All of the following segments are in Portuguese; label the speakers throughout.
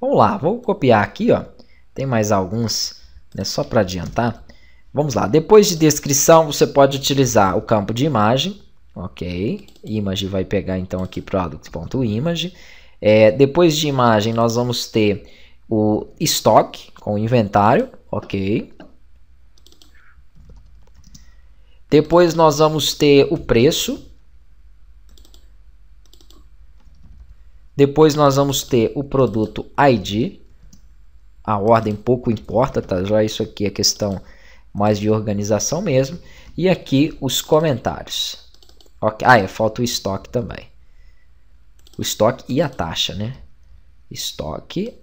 Speaker 1: Vamos lá, vou copiar aqui, ó. Tem mais alguns, né, só para adiantar. Vamos lá, depois de descrição, você pode utilizar o campo de imagem, ok? Image vai pegar então aqui product.image. É, depois de imagem, nós vamos ter o estoque com o inventário, ok? Depois nós vamos ter o preço, Depois nós vamos ter o produto ID. A ordem pouco importa, tá? Já isso aqui é questão mais de organização mesmo. E aqui os comentários. Okay. Ah, é, falta o estoque também. O estoque e a taxa, né? Estoque.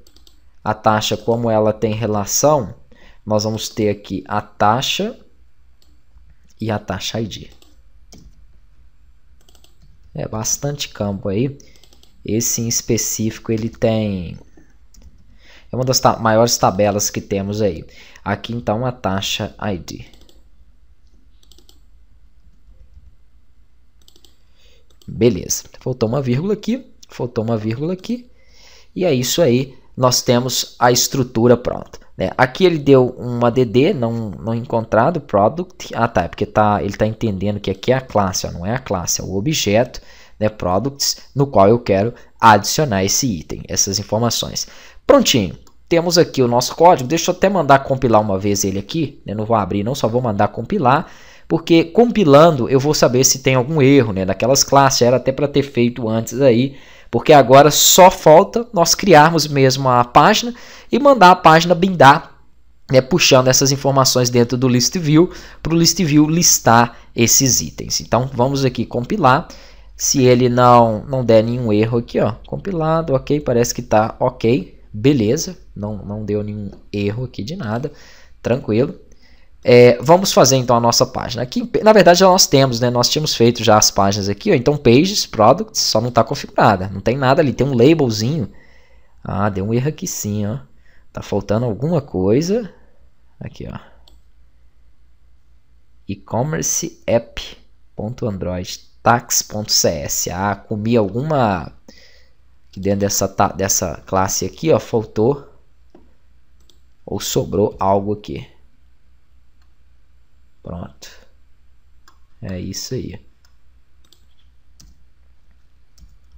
Speaker 1: A taxa, como ela tem relação, nós vamos ter aqui a taxa e a taxa ID. É bastante campo aí. Esse em específico ele tem é uma das ta maiores tabelas que temos aí. Aqui então a taxa ID. Beleza. Faltou uma vírgula aqui, faltou uma vírgula aqui. E é isso aí, nós temos a estrutura pronta. Né? Aqui ele deu uma DD não, não encontrado, product. Ah tá, é porque tá, ele está entendendo que aqui é a classe, ó, não é a classe, é o objeto né, products, no qual eu quero adicionar esse item, essas informações. Prontinho, temos aqui o nosso código, deixa eu até mandar compilar uma vez ele aqui, né? não vou abrir não, só vou mandar compilar, porque compilando eu vou saber se tem algum erro né? daquelas classes, era até para ter feito antes aí, porque agora só falta nós criarmos mesmo a página e mandar a página bindar né, puxando essas informações dentro do list view para o list view listar esses itens. Então vamos aqui compilar se ele não, não der nenhum erro aqui, ó, compilado, ok, parece que está ok, beleza, não, não deu nenhum erro aqui de nada, tranquilo. É, vamos fazer então a nossa página. Aqui, na verdade, já nós temos, né? Nós tínhamos feito já as páginas aqui, ó, então pages, products, só não está configurada, não tem nada ali, tem um labelzinho. Ah, deu um erro aqui sim, ó. Tá faltando alguma coisa. Aqui, ó. e-commerce app.android tax.csa, comi alguma que dentro dessa dessa classe aqui, ó, faltou ou sobrou algo aqui. Pronto. É isso aí.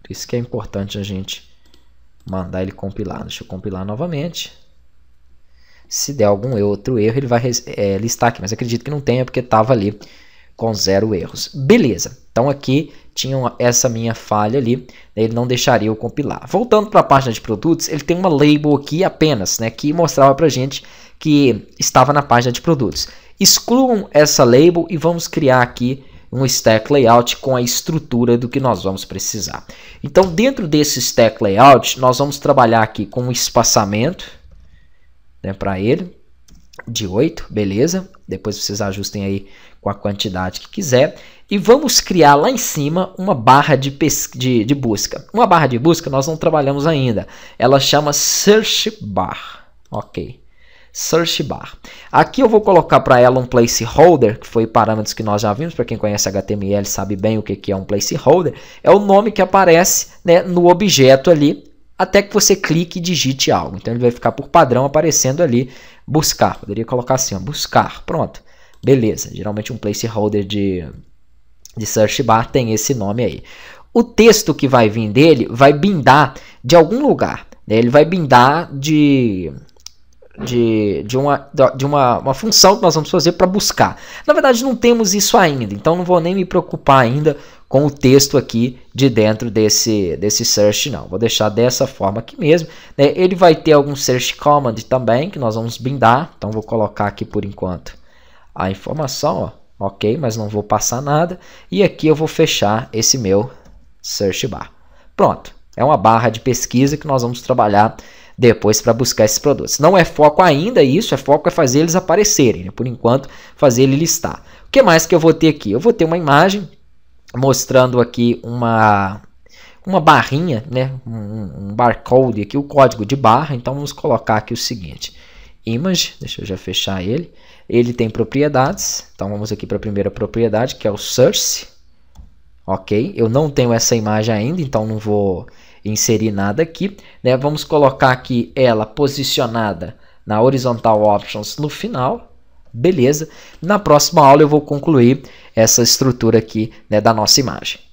Speaker 1: Por isso que é importante a gente mandar ele compilar. Deixa eu compilar novamente. Se der algum outro erro, ele vai é, listar aqui. Mas acredito que não tenha, porque estava ali com zero erros. Beleza, então aqui tinha essa minha falha ali, né, ele não deixaria eu compilar. Voltando para a página de produtos, ele tem uma label aqui apenas, né, que mostrava para gente que estava na página de produtos. Excluam essa label e vamos criar aqui um stack layout com a estrutura do que nós vamos precisar. Então, dentro desse stack layout, nós vamos trabalhar aqui com um espaçamento né, para ele de 8, beleza? Depois vocês ajustem aí com a quantidade que quiser. E vamos criar lá em cima uma barra de, de, de busca. Uma barra de busca nós não trabalhamos ainda. Ela chama Search Bar. Ok. Search Bar. Aqui eu vou colocar para ela um placeholder, que foi parâmetros que nós já vimos, para quem conhece HTML sabe bem o que é um placeholder, é o nome que aparece né, no objeto ali até que você clique e digite algo. Então ele vai ficar por padrão aparecendo ali buscar. Poderia colocar assim, ó, buscar. Pronto. Beleza. Geralmente um placeholder de, de search bar tem esse nome aí. O texto que vai vir dele vai bindar de algum lugar. Né? Ele vai bindar de de, de, uma, de uma, uma função que nós vamos fazer para buscar. Na verdade, não temos isso ainda, então não vou nem me preocupar ainda com o texto aqui de dentro desse, desse search não. Vou deixar dessa forma aqui mesmo. Né? Ele vai ter algum search command também que nós vamos bindar Então vou colocar aqui por enquanto a informação, ó. ok, mas não vou passar nada. E aqui eu vou fechar esse meu search bar. Pronto, é uma barra de pesquisa que nós vamos trabalhar depois para buscar esses produtos. Não é foco ainda isso, é foco é fazer eles aparecerem, né? por enquanto fazer ele listar. O que mais que eu vou ter aqui? Eu vou ter uma imagem mostrando aqui uma uma barrinha, né, um, um barcode aqui, o código de barra. Então vamos colocar aqui o seguinte: image, deixa eu já fechar ele. Ele tem propriedades. Então vamos aqui para a primeira propriedade, que é o source. OK? Eu não tenho essa imagem ainda, então não vou inserir nada aqui, né? Vamos colocar aqui ela posicionada na horizontal options no final, Beleza? Na próxima aula eu vou concluir essa estrutura aqui né, da nossa imagem.